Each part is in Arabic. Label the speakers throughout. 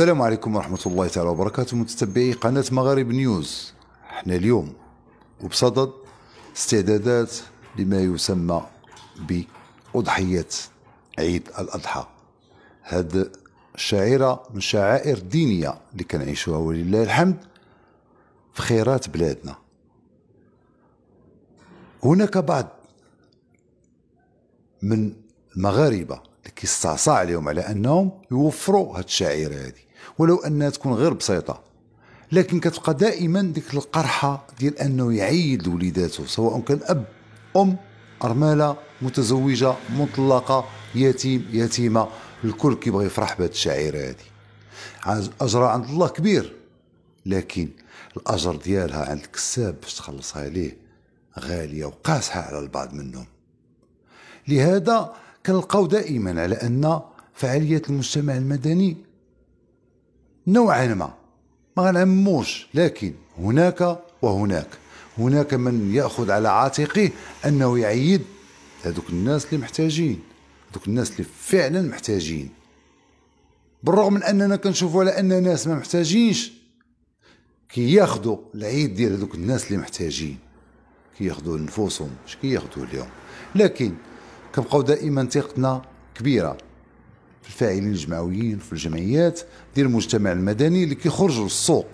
Speaker 1: السلام عليكم ورحمة الله تعالى وبركاته متتبعي قناة مغارب نيوز احنا اليوم وبصدد استعدادات لما يسمى بأضحية عيد الأضحى هذه شاعرة من شعائر دينية اللي كنعيشوها ولله الحمد في خيرات بلادنا هناك بعض من المغاربة اللي كيستعصى عليهم على أنهم يوفروا هاد الشعيرة هذه ولو انها تكون غير بسيطه لكن كتبقى دائما ديك القرحه ديال انه يعيد وليداته سواء كان اب ام ارمله متزوجه مطلقه يتيم يتيمه الكل كيبغي يفرح بهاد الشعيره هادي اجرها عند الله كبير لكن الاجر ديالها عند الكساب باش تخلصها ليه غاليه وقاسحه على البعض منهم لهذا كنلقاو دائما على ان فعاليات المجتمع المدني نوعا ما ما غنعموش لكن هناك وهناك هناك من ياخذ على عاتقه انه يعيد هذوك الناس اللي محتاجين هذوك الناس اللي فعلا محتاجين بالرغم من اننا كنشوفوا على ان ناس ما محتاجينش كياخذوا كي العيد ديال هذوك الناس اللي محتاجين كياخذوا كي لنفوسهم مش كياخذوا كي اليوم لكن كنبقاو دائما ثقتنا كبيره في الفاعلين الجمعويين في الجمعيات ديال المجتمع المدني اللي كيخرجوا للسوق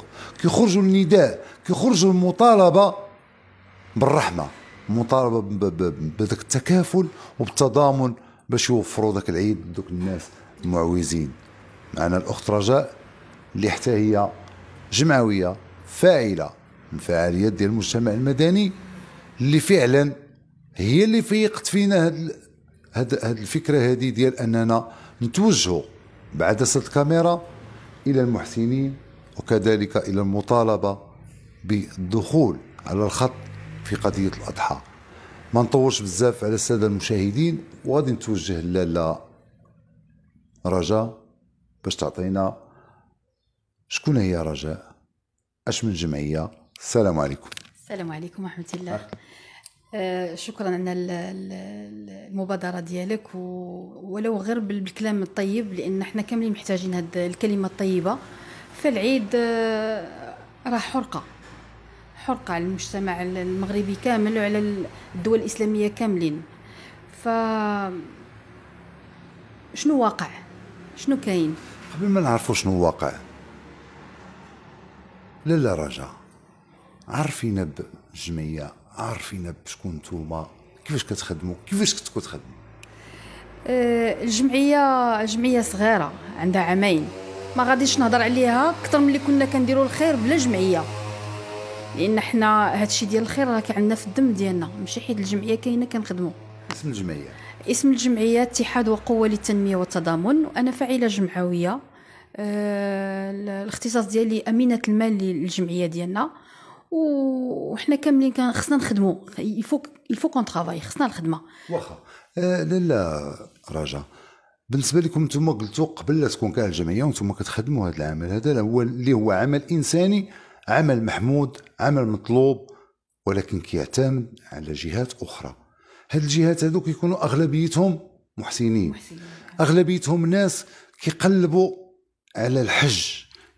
Speaker 1: كيخرجوا للنداء كيخرجوا للمطالبه بالرحمه مطالبه بذاك التكافل وبالتضامن باش يوفروا ذاك العيد دوك الناس المعوزين معنا الاخت رجاء اللي حتى هي جمعويه فاعله من فعاليات ديال المجتمع المدني اللي فعلا هي اللي فيقت فينا هاد هاد, هاد الفكره هذه ديال اننا نتوجهوا بعدسة الكاميرا إلى المحسنين وكذلك إلى المطالبة بالدخول على الخط في قضية الأضحى ما نطولش بزاف على السادة المشاهدين وغادي نتوجه لالا رجاء باش تعطينا شكون هي رجاء اش من جمعية السلام عليكم
Speaker 2: السلام عليكم ورحمة الله أه. آه، شكرا على المبادره ديالك ولو غير بالكلام الطيب لان حنا كاملين محتاجين هاد الكلمه الطيبه فالعيد آه، راه حرقه حرقه على المجتمع المغربي كامل وعلى الدول الاسلاميه كاملين ف شنو واقع شنو كاين
Speaker 1: قبل ما نعرفوا شنو واقع لا لا رجاء عرفينا بجمعيه عارفين بشكون نتوما كيفاش كتخدموا كيفاش كنتو تخدموا
Speaker 2: أه، الجمعيه جمعيه صغيره عندها عامين ما غاديش نهضر عليها اكثر من اللي كنا كنديروا الخير بلا جمعيه لان حنا هادشي ديال الخير راه عندنا في الدم ديالنا ماشي حيت الجمعيه كاينه كنخدموا اسم الجمعيه اسم الجمعيه اتحاد وقوه للتنميه والتضامن وانا فاعله جمعويه آه الاختصاص ديالي امينه المال للجمعيه ديالنا وحنا كاملين كان خصنا نخدموا الفو يفوق كون ترافاي خصنا الخدمه
Speaker 1: واخا آه، لا لا رجا بالنسبه لكم انتم قلتوا قبل لا تكون كاع الجمعيه وانتم كتخدموا هذا العمل هذا هو اللي هو عمل انساني عمل محمود عمل مطلوب ولكن كيعتمد على جهات اخرى هاد الجهات هادو كيكونوا اغلبيتهم محسنين, محسنين. اغلبيتهم ناس كيقلبوا على الحج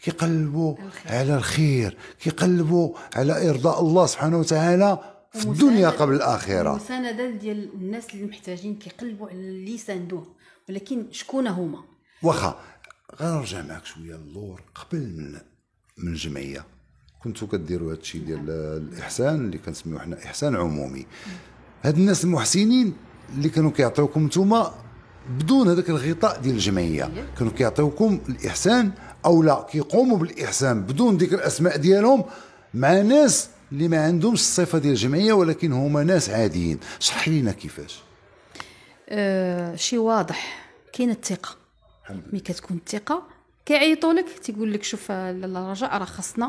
Speaker 1: كيقلبوا على الخير كيقلبوا على ارضاء الله سبحانه وتعالى في الدنيا قبل الاخره
Speaker 2: المسانده ديال الناس اللي محتاجين كيقلبوا على اللي ساندوه ولكن شكون هما
Speaker 1: واخا غنرجع معك شويه للور قبل من من الجمعيه كنتو كديروا هذا الشيء ديال الاحسان اللي كنسميوه حنا احسان عمومي هاد الناس المحسنين اللي كانوا كيعطيوكم نتوما بدون هذاك الغطاء ديال الجمعيه إيه. كانوا كيعطيوكم الاحسان او لا كيقوموا بالاحسان بدون ذكر الاسماء ديالهم مع ناس اللي ما عندهمش الصفه ديال الجمعيه ولكن هما ناس عاديين شرح لينا كيفاش
Speaker 2: أه شي واضح كاين الثقه ملي كتكون الثقه كيعيطوا لك تيقول لك شوف الرجاء راه خاصنا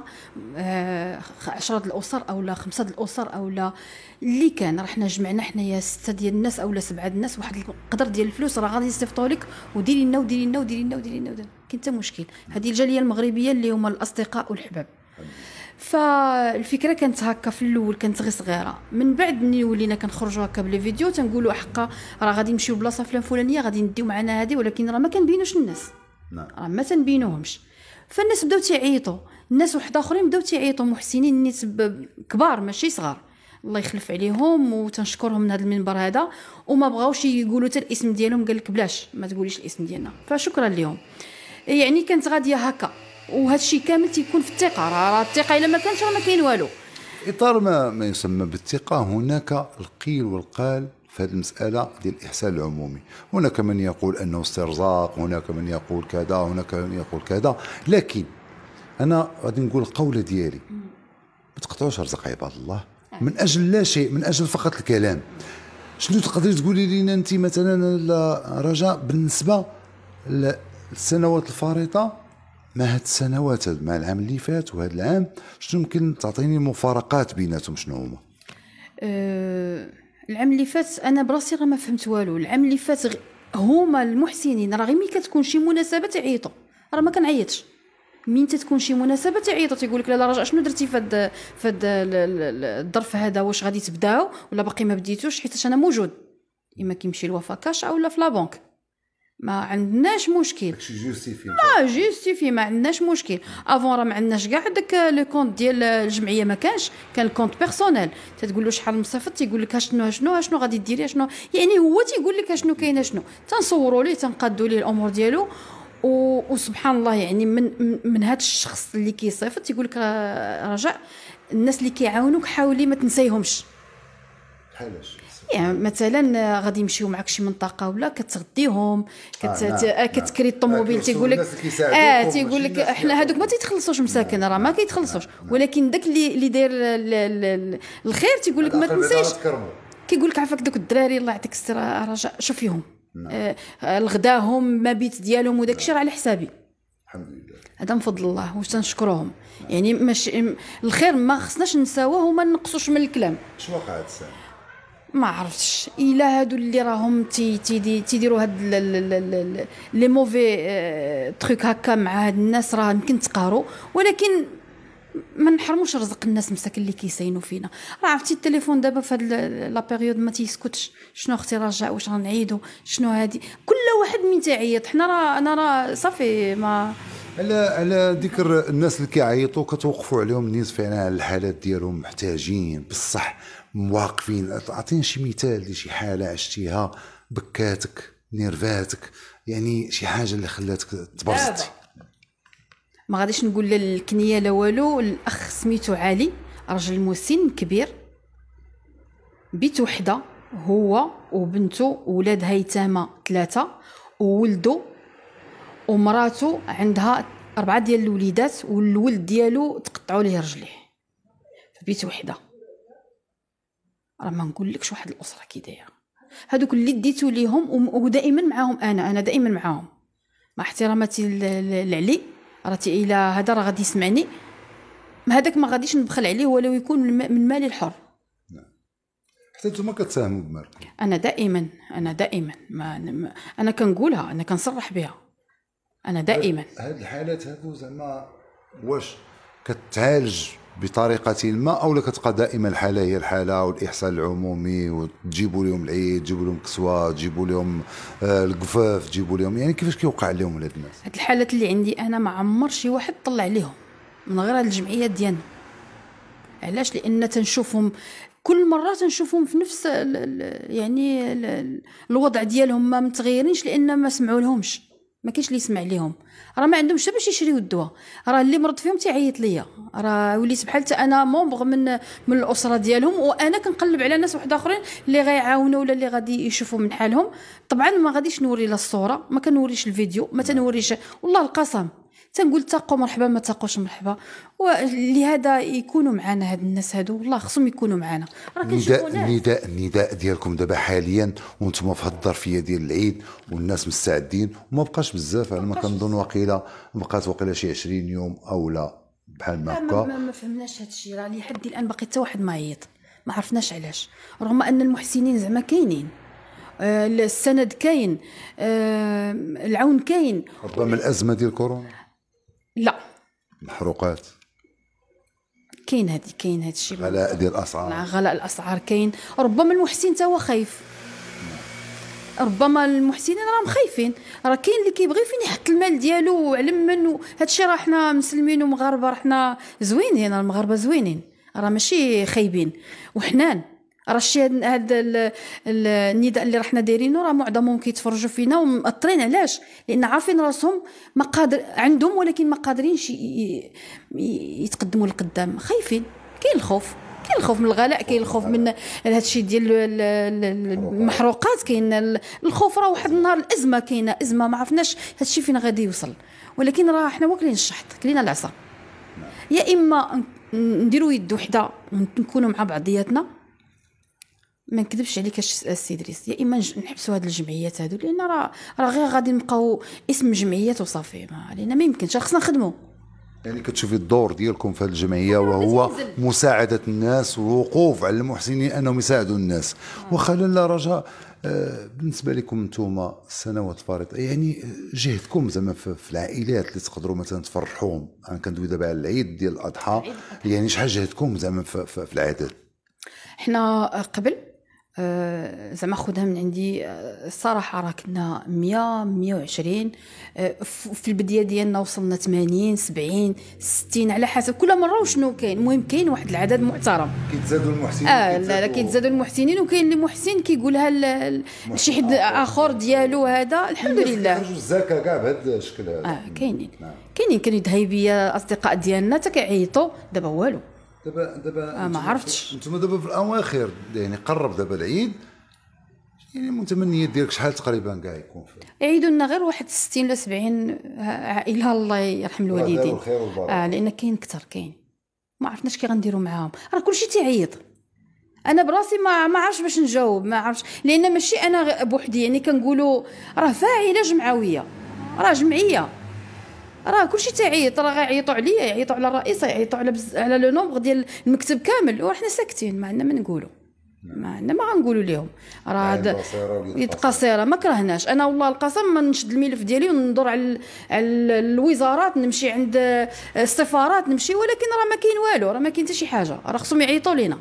Speaker 2: 10 آه الاسر اولا خمسه الاسر اولا اللي كان راه حنا جمعنا حنايا سته ديال الناس اولا سبعه الناس واحد القدر ديال الفلوس راه غادي يصيفطوا لك وديري لنا وديري لنا وديري لنا وديري لنا كاين حتى مشكل هذه الجاليه المغربيه اللي هما الاصدقاء والحباب فالفكره كانت هكا في الاول كانت غير صغيره من بعد ملي ولينا كنخرجوا هكا بلي فيديو تنقولوا حقا راه غادي نمشيو بلاصه فلان فلانيه غادي نديو معنا هذه ولكن راه ما كنبينوش الناس نعم. راه ما تنبينوهمش فالناس بداو تيعيطوا الناس واحد اخرين بداو تيعيطوا محسنين نيت كبار ماشي صغار الله يخلف عليهم وتنشكرهم من هذا المنبر هذا وما بغاوش يقولوا حتى الاسم ديالهم قال لك بلاش ما تقوليش الاسم ديالنا فشكرا لهم يعني كانت غاديه هكا وهذا الشيء كامل تيكون في الثقه راه الثقه الا ما كانش راه ما كاين والو
Speaker 1: اطار ما ما يسمى بالثقه هناك القيل والقال في هذه المسألة ديال الإحسان العمومي هناك من يقول أنه استرزاق هناك من يقول كذا هناك من يقول كذا لكن أنا غادي نقول القولة ديالي ما تقطعوش رزق عباد الله آه. من أجل لا شيء من أجل فقط الكلام شنو تقدري تقولي لنا أنت مثلا رجاء بالنسبة السنوات الفارطه مع هاد السنوات مع العام اللي فات وهاد العام شنو ممكن تعطيني المفارقات بيناتهم شنو هما
Speaker 2: أه العام اللي فات انا براسي راه ما فهمت والو العام اللي فات هما المحسنين راه غير ملي كتكون شي مناسبه تعيطوا راه ما كنعيطش مين تتكون شي مناسبه تعيطوا تيقول لك لا رجاء شنو درتي في هاد الظرف هذا واش غادي تبداو ولا باقي ما بديتوش حيت انا موجود اما كيمشي الوفا كاش لا في لا بنك ما عندناش مشكل
Speaker 1: جوستيفي ما
Speaker 2: جوستيفي ما عندناش مشكل افون راه ما عندناش كاع داك لو كونت ديال الجمعيه ما كانش كان الكونت بيرسونيل تتقول له شحال مصيفط تيقول لك شنو شنو شنو غادي ديري شنو يعني هو تيقول لك شنو كاينه شنو تنصوروا ليه تنقادوا ليه الامور ديالو و... وسبحان الله يعني من من هذا الشخص اللي كيصيفط تيقول لك رجاء الناس اللي كيعاونوك حاولي ما تنسيهمش بحالاش يعني مثلا غادي يمشيو معك شي منطقه ولا كتغديهم كت... آه, نعم، آه، نعم. كتكري الطوموبيل تيقول لك اه تيقول آه، لك احنا هذوك ما تيتخلصوش مساكن راه ما نعم. كيتخلصوش ولكن داك اللي اللي داير الخير تيقول لك ما تنساش كيقول لك عافاك دوك الدراري الله يعطيك الستر آه، رجاء شوفيهم آه الغداهم ما بيت ديالهم وداك الشيء راه على حسابي الحمد لله هذا من فضل الله واش تنشكروهم يعني ماشي الخير ما خصناش نساوه وما نقصوش من الكلام
Speaker 1: شنو وقعت سامي
Speaker 2: ما عرفتش الا هادو اللي راهم تي تيدي تيديروا هاد لي موفي آه، تروك هكا مع هاد الناس راه يمكن تقهروا ولكن ما نحرموش رزق الناس مساكن اللي كيساينوا فينا راه عرفتي التليفون دابا فهاد لا بيريود ما تيسكتش شنو اختي رجع واش غنعيدو شنو هادي كل واحد من تيعيط حنا راه انا راه صافي ما
Speaker 1: على على ذكر الناس اللي كيعيطوا كتوقفوا عليهم الناس فعلا يعني على الحالات ديالهم محتاجين بصح مواقفين اعطيني شي مثال لشي حاله عشتيها بكاتك نيرفاتك يعني شي حاجه اللي خلاتك تبرزتي
Speaker 2: ما غاديش نقول للكنيه لا والو الاخ سميتو علي رجل مسن كبير بيت وحده هو وبنته ولادها يتامى ثلاثه وولده ومراته عندها اربعه ديال الوليدات والولد ديالو تقطعوا ليه رجليه في بيت وحده راه ما نقولكش واحد الاسره كي دايره هذوك اللي ديتو ليهم ودائما معاهم انا انا دائما معاهم مع احتراماتي لعلي راه الى هذا راه غادي يسمعني ما هذاك ما غاديش نبخل عليه ولو يكون من مالي الحر نعم.
Speaker 1: حتى نتوما كتساهموا بمالكم
Speaker 2: انا دائما انا دائما ما أنا كنقولها انا كنصرح
Speaker 1: بها انا دائما هاد الحالات هادو زعما واش كتعالج بطريقه ما او كتبقى دائما الحاله هي الحاله والاحسان العمومي وتجيبوا لهم العيد تجيبوا لهم كسوه تجيبوا لهم آه، القفاف تجيبوا لهم يعني كيفاش كيوقع لهم ولاد الناس هاد
Speaker 2: الحالات اللي عندي انا ما عمر شي واحد طلع عليهم من غير هاد الجمعيات ديالنا علاش لان تنشوفهم كل مره تنشوفهم في نفس الـ يعني الـ الوضع ديالهم ما متغيرينش لان ما سمعوا لهمش ما كاينش اللي يسمع ليهم راه ما عندهمش باش يشريو الدواء راه اللي مرض فيهم تيعيط ليا راه وليت بحال انا مومبغ من من الاسره ديالهم وانا كنقلب على ناس واحد اخرين اللي غيعاونوا ولا اللي غادي يشوفوا من حالهم طبعا ما غاديش نوري لا الصوره ما كنوريش الفيديو ما تنوريش والله القسم تنقول تاقوا مرحبا ما تاقوش مرحبا ولهذا يكونوا معنا هاد الناس هادو والله خصهم يكونوا معنا نداء
Speaker 1: النداء النداء ديالكم دابا حاليا وانتم في هاد الظرفيه ديال العيد والناس مستعدين وما بقاش بزاف على ما يعني كنظن وقيله بقات وقيله شي 20 يوم او لا بحال ما هكا ما,
Speaker 2: ما فهمناش هاد الشيء راه لحد الان باقي حتى واحد ما عيط ما عرفناش علاش رغم ان المحسنين زعما كاينين آه، السند كاين آه، العون كاين
Speaker 1: ربما الازمه ديال كورونا لا محروقات
Speaker 2: كاين هادي كاين هاد الشيء غلاء
Speaker 1: ديال الاسعار نعم،
Speaker 2: غلاء الاسعار كاين ربما المحسن تا هو خايف ربما المحسنين راهم خايفين راه كاين اللي كيبغي فين يحط المال ديالو من منو الشيء راه حنا مسلمين ومغاربه راه حنا زوينين المغاربه زوينين راه ماشي خايبين وحنان راه الشيء هذا النداء اللي رحنا دايرينه راه معظمهم كيتفرجوا فينا ومأطرين علاش لان عارفين راسهم ما قادر عندهم ولكن ما قادرينش يتقدموا لقدام خايفين كاين الخوف كاين الخوف من الغلاء كاين الخوف من هذا الشيء ديال المحروقات كاين الخوف راه واحد النهار الازمه كاينه ازمه ما عرفناش هذا الشيء فين غادي يوصل ولكن راه حنا واكلين الشحط كلينا العصا يا اما نديروا يد وحده ونكونوا مع بعضياتنا ما نكذبش عليك السي ادريس يا اما نحبسوا هاد الجمعيات هادو لان راه راه غير غادي نبقاو اسم جمعيات وصافي ما لان ما يمكنش خصنا نخدموا
Speaker 1: يعني كتشوفي الدور ديالكم في الجمعيه وهو مساعده الناس والوقوف على المحسنين انهم يساعدوا الناس آه. واخا لا رجاء آه، بالنسبه لكم انتم سنوات فارطه يعني جهدكم زعما في العائلات اللي تقدروا مثلا تفرحوهم انا كندوي دابا على العيد ديال الاضحى يعني شحال جهدكم زعما في, في العادات
Speaker 2: حنا قبل آه، زعما خدها من عندي آه، الصراحة راه كنا مية مية وعشرين آه، في البداية ديالنا وصلنا ثمانين سبعين ستين على حسب كل مرة وشنو كاين المهم كاين واحد العدد محترم
Speaker 1: كيتزادوا المحسنين اه
Speaker 2: لا لا كيتزادوا المحسنين وكاين اللي محسن كيقولها لشي حد اخر ديالو هذا الحمد لله
Speaker 1: الزكاة كاع بهذا الشكل هذا اه كاينين نعم.
Speaker 2: كاينين كانوا يدهي اصدقاء ديالنا حتى كيعيطوا دابا والو
Speaker 1: دابا دابا آه، ما عرفتش انتم دابا في الاواخر يعني قرب دابا العيد
Speaker 2: يعني المتمنيات
Speaker 1: ديالك شحال تقريبا كاع يكون فيه
Speaker 2: يعيدوا لنا غير واحد 60 ل 70 عائله الله يرحم آه، الوالدين آه لان كاين كثر كاين ما عرفناش كي غنديروا معاهم راه كلشي تيعيط انا براسي ما ما عرفش باش نجاوب ما عرفش لان ماشي انا بوحدي يعني كنقولوا راه فاعله جمعويه راه جمعيه راه كلشي تيعيط راه غيعيطوا عليا يعيطوا على الرئيس يعيطوا على بز... على لو نومبر ديال المكتب كامل وحنا ساكتين ما عندنا ما نقولوا نعم. ما عندنا ما غنقولوا لهم راه يعني هاد
Speaker 1: يد قصيره
Speaker 2: ما كرهناش انا والله القسم ما نشد الملف ديالي وندور على على الوزارات نمشي عند آه، السفارات نمشي ولكن راه ما كاين والو راه ما كاين حتى شي حاجه راه خصهم يعيطوا لينا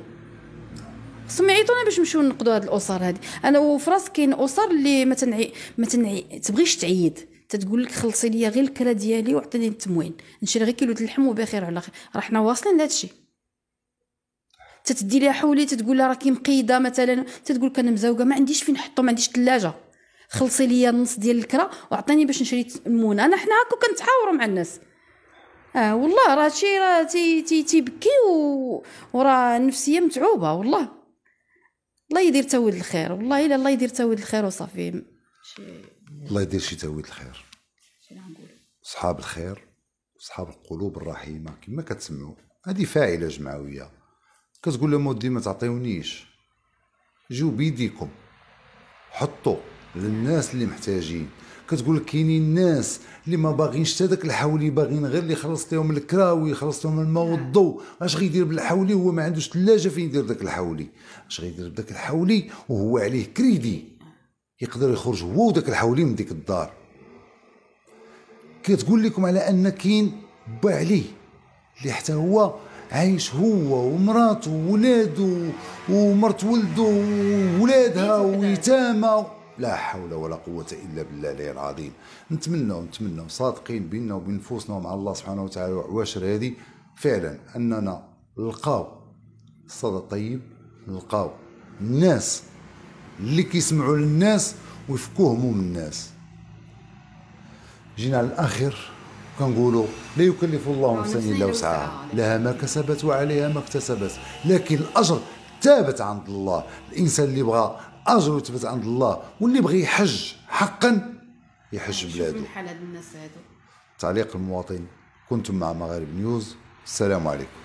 Speaker 2: خصهم يعيطونا باش نمشيو نقضوا هاد الاسر هادي انا وفراس كاين اسر اللي ما تنعي ما تنعي تبغيش تعيد تتقول لك خلصي لي غير الكرا ديالي وعطيني التموين نشري غير كيلو اللحم وبخير على خير راه حنا واصلين لهذا الشيء تتدي لها حولي تتقول لها راكي مقيده مثلا تتقول لك انا مزوقه ما عنديش فين نحطو ما عنديش ثلاجه خلصي لي النص ديال الكرا وعطيني باش نشري التموين انا حنا هكا كنتحاوروا مع الناس اه والله راه شي راه تي تي تيبكي و... وراه النفسيه متعوبه والله الله يدير تاود الخير والله الا الله يدير تاود الخير وصافي
Speaker 1: شي الله يدير شي تاويل الخير نعم صحاب الخير صحاب القلوب الرحيمه كما كتسمعوا هذه فاعله جمعويه كتقول لهم ودي ما تعطيونيش جيو بيديكم حطوا للناس اللي محتاجين كتقول لك كاينين الناس اللي ما باغينش هذاك داك الحولي باغيين غير اللي خلصت لهم الكراوي خلصت لهم الماء والضو اش غيدير بالحولي هو ما عندوش ثلاجه فين يدير داك الحولي اش غيدير بداك الحولي وهو عليه كريدي يقدر يخرج هو وداك الحولي من ديك الدار كتقول لكم على ان كاين با عليه اللي حتى هو عايش هو ومراته وولادو ومرت ولده وولادها ويتامى لا حول ولا قوة إلا بالله العلي العظيم نتمنى نتمنى صادقين بيننا وبين نفوسنا ومع الله سبحانه وتعالى وعواشر هذه فعلا أننا نلقاو الصدى الطيب نلقاو الناس اللي كيسمعوا للناس ويفكوا هموم الناس جينا على الاخر كنقولوا لا يكلف الله نفسا الا وسعها لها ما كسبت وعليها ما اكتسبت لكن الاجر ثابت عند الله الانسان اللي بغى اجر يثبت عند الله واللي بغى يحج حقا يحج بلاده
Speaker 2: الناس هادو
Speaker 1: تعليق المواطن كنتم مع مغارب نيوز السلام عليكم